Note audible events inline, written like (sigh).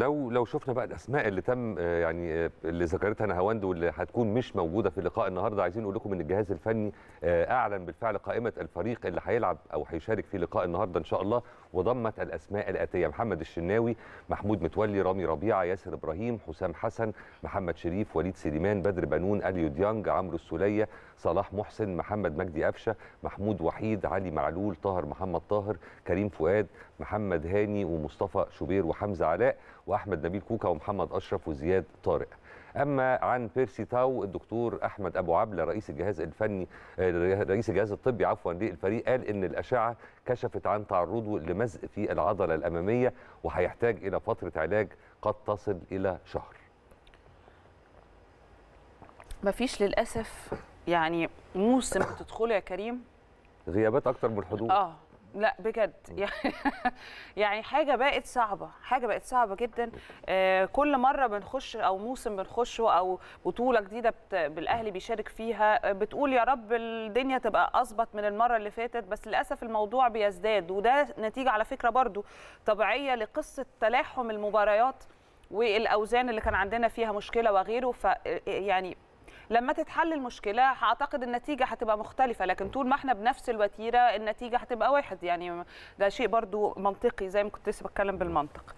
لو لو شفنا بقى الاسماء اللي تم آه، يعني آه، اللي ذكرتها نهاوند واللي هتكون مش موجوده في لقاء النهارده عايزين نقول لكم ان الجهاز الفني آه، اعلن بالفعل قائمه الفريق اللي هيلعب او هيشارك في لقاء النهارده ان شاء الله وضمت الاسماء الاتيه محمد الشناوي محمود متولي رامي ربيعه ياسر ابراهيم حسام حسن محمد شريف وليد سليمان بدر بنون اليو ديانج عمرو السوليه صلاح محسن محمد مجدي قفشه محمود وحيد علي معلول طاهر محمد طاهر كريم فؤاد محمد هاني ومصطفى شوبير وحمزه علاء واحمد نبيل كوكا ومحمد اشرف وزياد طارق اما عن بيرسي تاو الدكتور احمد ابو عبله رئيس الجهاز الفني رئيس الجهاز الطبي عفوا للفريق قال ان الاشعه كشفت عن تعرضه لمزق في العضله الاماميه وهيحتاج الى فتره علاج قد تصل الى شهر مفيش للاسف يعني موسم تدخله يا كريم غيابات اكتر من الحضور اه لا بجد يعني (laughs) يعني حاجه بقت صعبه حاجه بقت صعبه جدا آه، كل مره بنخش او موسم بنخشه او بطوله جديده بالاهلي بيشارك فيها آه، بتقول يا رب الدنيا تبقى اظبط من المره اللي فاتت بس للاسف الموضوع بيزداد وده نتيجه على فكره برضو طبيعيه لقصه تلاحم المباريات والاوزان اللي كان عندنا فيها مشكله وغيره ف آه، يعني لما تتحل المشكله اعتقد النتيجه هتبقى مختلفه لكن طول ما احنا بنفس الوتيره النتيجه هتبقى واحد يعني ده شيء برضو منطقي زي ما كنت لسه بتكلم بالمنطق